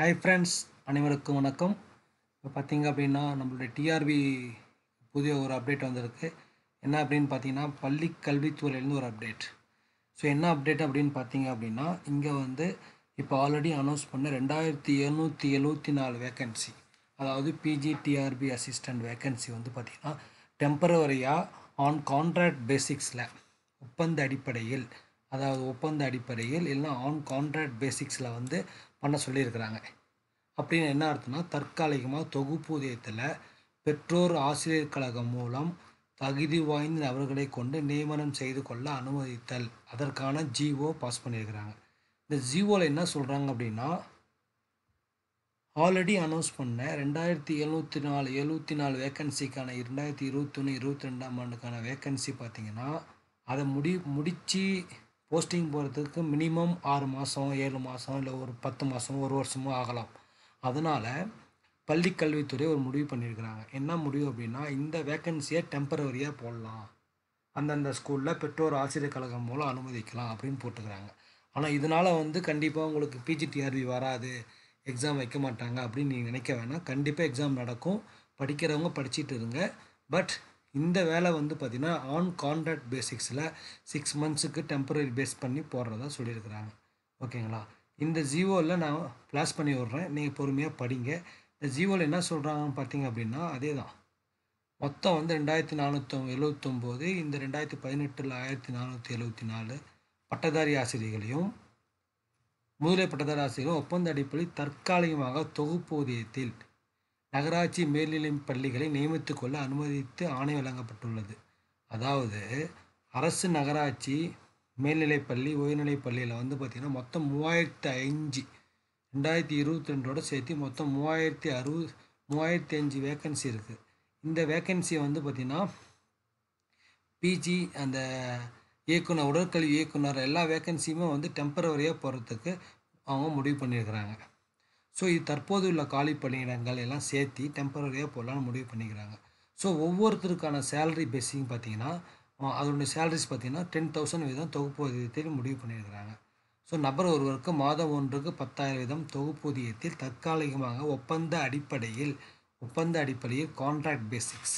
hi friends அனைவருக்கும் வணக்கம் இப்போ பார்த்தீங்க அப்படின்னா நம்மளுடைய டிஆர்பி புதிய ஒரு அப்டேட் வந்திருக்கு என்ன அப்படின்னு பார்த்தீங்கன்னா பள்ளி கல்வித்துறையிலேருந்து ஒரு அப்டேட் ஸோ என்ன அப்டேட் அப்படின்னு பார்த்தீங்க அப்படின்னா இங்கே வந்து இப்போ ஆல்ரெடி அனௌன்ஸ் பண்ண ரெண்டாயிரத்தி எழுநூற்றி எழுபத்தி நாலு வேக்கன்சி அதாவது பிஜி டிஆர்பி அசிஸ்டண்ட் வேக்கன்சி வந்து பார்த்திங்கன்னா டெம்பரவரியாக ஆன் கான்ட்ராக்ட் பேசிக்ஸில் ஒப்பந்த அடிப்படையில் அதாவது ஒப்பந்த அடிப்படையில் இல்லைன்னா ஆன் கான்ட்ராக்ட் பேசிக்ஸில் வந்து பண்ண சொல்லியிருக்கிறாங்க அப்படின்னு என்ன அர்த்தம்னா தற்காலிகமாக தொகுப்பூதியத்தில் பெற்றோர் ஆசிரியர் கழகம் மூலம் தகுதி வாய்ந்த நபர்களை கொண்டு நியமனம் செய்து கொள்ள அனுமதித்தல் அதற்கான ஜிஓ பாஸ் பண்ணியிருக்கிறாங்க இந்த ஜிஓவில் என்ன சொல்கிறாங்க அப்படின்னா ஆல்ரெடி அனௌன்ஸ் பண்ண ரெண்டாயிரத்தி எழுநூற்றி நாலு எழுபத்தி நாலு வேக்கன்சிக்கான இரண்டாயிரத்தி இருபத்தொன்று இருபத்தி ரெண்டாம் ஆண்டுக்கான வேக்கன்சி பார்த்திங்கன்னா அதை முடி முடித்து போஸ்டிங் போகிறதுக்கு மினிமம் ஆறு மாதம் ஏழு மாதம் இல்லை ஒரு பத்து மாதம் ஒரு வருஷமோ ஆகலாம் அதனால் பள்ளிக்கல்வித்துறை கல்வித்துறை ஒரு முடிவு பண்ணியிருக்கிறாங்க என்ன முடிவு அப்படின்னா இந்த வேக்கன்சியை டெம்பரவரியாக போடலாம் அந்தந்த ஸ்கூலில் பெற்றோர் ஆசிரியர் கழகம் மூலம் அனுமதிக்கலாம் அப்படின்னு போட்டுக்கிறாங்க ஆனால் இதனால் வந்து கண்டிப்பாக உங்களுக்கு பிஜிடிஆர்வி வராது எக்ஸாம் வைக்க மாட்டாங்க அப்படின்னு நீங்கள் நினைக்க வேணாம் கண்டிப்பாக எக்ஸாம் நடக்கும் படிக்கிறவங்க படிச்சுட்டு இருங்க பட் இந்த வேலை வந்து பார்த்திங்கன்னா ஆன் கான்ட்ராக்ட் பேசிக்ஸில் சிக்ஸ் மந்த்ஸுக்கு டெம்பரரி பேஸ் பண்ணி போடுறதா சொல்லியிருக்கிறாங்க ஓகேங்களா இந்த ஜியோவில் நான் ஃப்ளாஷ் பண்ணி விட்றேன் நீங்கள் பொறுமையாக படிங்க இந்த ஜியோவில் என்ன சொல்கிறாங்கன்னு பார்த்தீங்க அப்படின்னா அதே தான் மொத்தம் வந்து ரெண்டாயிரத்தி நானூற்றி எழுவத்தொம்போது இந்த ரெண்டாயிரத்தி பதினெட்டில் ஆயிரத்தி நானூற்றி எழுவத்தி நாலு பட்டதாரி ஆசிரியர்களையும் முதலே பட்டதாரி ஆசிரியர்களும் ஒப்பந்த அடிப்படையில் தற்காலிகமாக தொகுப்பூதியத்தில் நகராட்சி மேல்நிலை பள்ளிகளை நியமித்துக் கொள்ள அனுமதித்து ஆணை வழங்கப்பட்டுள்ளது அதாவது அரசு நகராட்சி மேல்நிலை பள்ளி உயர்நிலை பள்ளியில் வந்து பார்த்திங்கன்னா மொத்தம் மூவாயிரத்து அஞ்சு ரெண்டாயிரத்தி இருபத்தி ரெண்டோட சேர்த்து மொத்தம் மூவாயிரத்தி அறுபது மூவாயிரத்தி அஞ்சு வேக்கன்சி இருக்குது இந்த வேக்கன்சியை வந்து பார்த்திங்கன்னா பிஜி அந்த இயக்குனர் உடற்கல்வி இயக்குனர் எல்லா வேக்கன்சியுமே வந்து டெம்பரவரியாக போகிறதுக்கு அவங்க முடிவு பண்ணியிருக்கிறாங்க ஸோ இது தற்போது உள்ள காலி பணியிடங்கள் எல்லாம் சேர்த்து டெம்பரரியாக போடலான்னு முடிவு பண்ணிக்கிறாங்க ஸோ ஒவ்வொருத்தருக்கான சேலரி பேஸிங் பார்த்தீங்கன்னா அதனுடைய சேலரிஸ் பார்த்தீங்கன்னா டென் தௌசண்ட் வீதம் தொகுப்பு ஊதியத்தில் முடிவு பண்ணியிருக்கிறாங்க ஸோ நபர் ஒருவருக்கு மாதம் ஒன்றுக்கு பத்தாயிரம் வீதம் தொகுப்பூதியத்தில் தற்காலிகமாக ஒப்பந்த அடிப்படையில் ஒப்பந்த அடிப்படையில் கான்ட்ராக்ட் பேசிக்ஸ்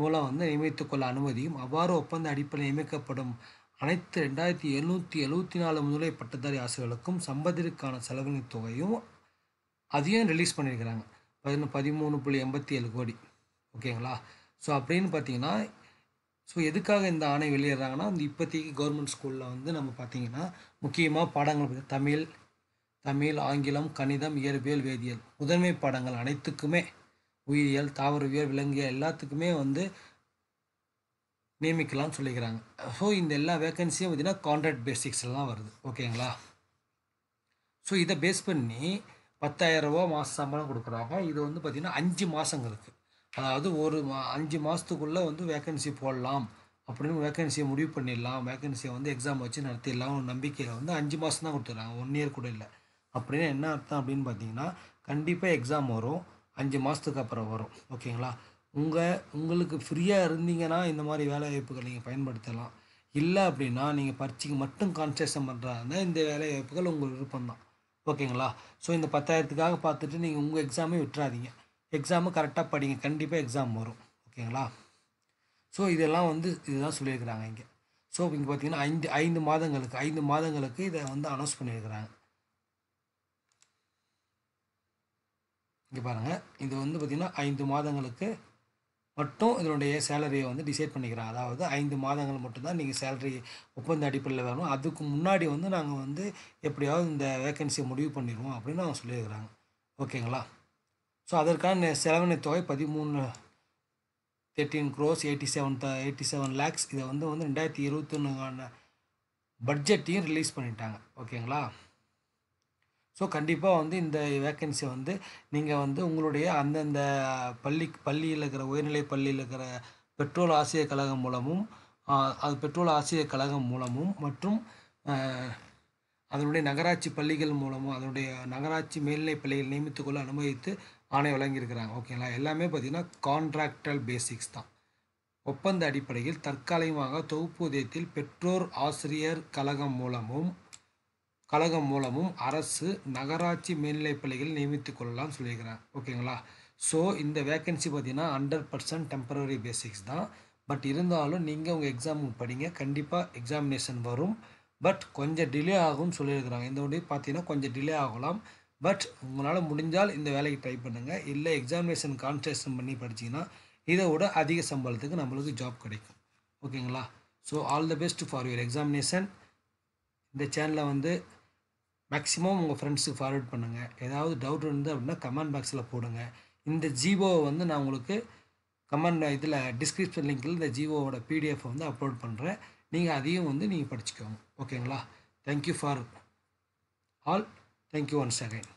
மூலம் வந்து நியமித்துக்கொள்ள அனுமதியும் அவ்வாறு ஒப்பந்த அடிப்படையில் நியமிக்கப்படும் அனைத்து ரெண்டாயிரத்தி எழுநூற்றி எழுபத்தி நாலு முதலே பட்டதாரி ஆசிரியர்களுக்கும் சம்பதிற்கான செலவின தொகையும் அதையும் ரிலீஸ் பண்ணியிருக்கிறாங்க பதினொன்று பதிமூணு புள்ளி எண்பத்தி ஏழு கோடி ஓகேங்களா ஸோ அப்படின்னு பார்த்தீங்கன்னா ஸோ எதுக்காக இந்த ஆணை வெளியேறாங்கன்னா இந்த இப்போதைக்கு கவர்மெண்ட் ஸ்கூலில் வந்து நம்ம பார்த்திங்கன்னா முக்கியமாக பாடங்கள் தமிழ் தமிழ் ஆங்கிலம் கணிதம் இயற்பியல் வேதியியல் முதன்மை பாடங்கள் அனைத்துக்குமே உயிரியல் தாவரவியல் விலங்கியல் எல்லாத்துக்குமே வந்து நியமிக்கலாம்னு சொல்லிக்கிறாங்க ஸோ இந்த எல்லா வேக்கன்சியும் பார்த்திங்கன்னா கான்ட்ராக்ட் பேசிக்ஸ்லாம் வருது ஓகேங்களா ஸோ இதை பேஸ் பண்ணி ரூபா மாத சம்பளம் கொடுக்குறாங்க இது வந்து பார்த்திங்கன்னா அஞ்சு மாதங்களுக்கு அதாவது ஒரு மா அஞ்சு மாதத்துக்குள்ளே வந்து வேக்கன்சி போடலாம் அப்படின்னு வேக்கன்சியை முடிவு பண்ணிடலாம் வேக்கன்சியை வந்து எக்ஸாம் வச்சு நடத்திடலாம் ஒரு நம்பிக்கையில் வந்து அஞ்சு மாதம் தான் கொடுத்துட்றாங்க ஒன் இயர் கூட இல்லை அப்படின்னு என்ன அர்த்தம் அப்படின்னு பார்த்தீங்கன்னா கண்டிப்பாக எக்ஸாம் வரும் அஞ்சு மாதத்துக்கு அப்புறம் வரும் ஓகேங்களா உங்கள் உங்களுக்கு ஃப்ரீயாக இருந்தீங்கன்னா இந்த மாதிரி வேலை வாய்ப்புகள் நீங்கள் பயன்படுத்தலாம் இல்லை அப்படின்னா நீங்கள் பரீட்சைக்கு மட்டும் கான்சன்ட்ரேஷன் பண்ணுறாங்க இந்த வேலை வாய்ப்புகள் உங்கள் விருப்பம்தான் ஓகேங்களா ஸோ இந்த பத்தாயிரத்துக்காக பார்த்துட்டு நீங்கள் உங்கள் எக்ஸாமே விட்டுறாதீங்க எக்ஸாமு கரெக்டாக படிங்க கண்டிப்பாக எக்ஸாம் வரும் ஓகேங்களா ஸோ இதெல்லாம் வந்து இதுதான் சொல்லியிருக்கிறாங்க இங்கே ஸோ இங்கே பார்த்தீங்கன்னா ஐந்து ஐந்து மாதங்களுக்கு ஐந்து மாதங்களுக்கு இதை வந்து அனௌன்ஸ் பண்ணியிருக்கிறாங்க இங்கே பாருங்கள் இது வந்து பார்த்திங்கன்னா ஐந்து மாதங்களுக்கு மட்டும் இதனுடைய சேலரியை வந்து டிசைட் பண்ணிக்கிறோம் அதாவது ஐந்து மாதங்கள் மட்டும்தான் நீங்கள் சேலரி ஒப்பந்த அடிப்படையில் வேணும் அதுக்கு முன்னாடி வந்து நாங்கள் வந்து எப்படியாவது இந்த வேக்கன்சியை முடிவு பண்ணிடுவோம் அப்படின்னு அவங்க சொல்லியிருக்கிறாங்க ஓகேங்களா ஸோ அதற்கான செலவின தொகை பதிமூணு thirteen crores eighty seven the eighty seven lakhs இதை வந்து வந்து ரெண்டாயிரத்தி இருபத்தொன்னுக்கான பட்ஜெட்டையும் ரிலீஸ் பண்ணிட்டாங்க ஓகேங்களா ஸோ கண்டிப்பாக வந்து இந்த வேக்கன்சி வந்து நீங்கள் வந்து உங்களுடைய அந்தந்த பள்ளி பள்ளியில் இருக்கிற உயர்நிலை பள்ளியில் இருக்கிற பெட்ரோல் ஆசிரியர் கழகம் மூலமும் அது பெட்ரோல் ஆசிரியர் கழகம் மூலமும் மற்றும் அதனுடைய நகராட்சி பள்ளிகள் மூலமும் அதனுடைய நகராட்சி மேல்நிலை பள்ளிகள் நியமித்துக்கொள்ள அனுமதித்து ஆணை வழங்கியிருக்கிறாங்க ஓகேங்களா எல்லாமே பார்த்திங்கன்னா கான்ட்ராக்டல் பேசிக்ஸ் தான் ஒப்பந்த அடிப்படையில் தற்காலிகமாக தொகுப்பு உதயத்தில் பெற்றோர் ஆசிரியர் கழகம் மூலமும் கழகம் மூலமும் அரசு நகராட்சி மேல்நிலைப் பள்ளிகள் நியமித்துக் கொள்ளலாம் சொல்லியிருக்கிறாங்க ஓகேங்களா ஸோ இந்த வேக்கன்சி பார்த்தீங்கன்னா ஹண்ட்ரட் பர்சன்ட் டெம்பரரி பேசிக்ஸ் தான் பட் இருந்தாலும் நீங்கள் உங்கள் எக்ஸாமுக்கு படிங்க கண்டிப்பாக எக்ஸாமினேஷன் வரும் பட் கொஞ்சம் டிலே ஆகும்னு சொல்லியிருக்கிறாங்க இந்த ஒன்று பார்த்தீங்கன்னா கொஞ்சம் டிலே ஆகலாம் பட் உங்களால் முடிஞ்சால் இந்த வேலைக்கு ட்ரை பண்ணுங்கள் இல்லை எக்ஸாமினேஷன் கான்சன்ட்ரேஷன் பண்ணி படிச்சிங்கன்னா இதை விட அதிக சம்பளத்துக்கு நம்மளுக்கு ஜாப் கிடைக்கும் ஓகேங்களா so all the best for your examination இந்த சேனலை வந்து மேக்ஸிமம் உங்கள் ஃப்ரெண்ட்ஸுக்கு ஃபார்வர்ட் பண்ணுங்கள் ஏதாவது டவுட் இருந்தால் அப்படின்னா கமெண்ட் பாக்ஸில் போடுங்க இந்த ஜீவோவை வந்து நான் உங்களுக்கு கமெண்ட் இதில் டிஸ்கிரிப்ஷன் லிங்கில் இந்த ஜிஓவோட பிடிஎஃப் வந்து அப்லோட் பண்ணுறேன் நீங்கள் அதையும் வந்து நீங்கள் படிச்சுக்கோங்க ஓகேங்களா thank you for all thank you once again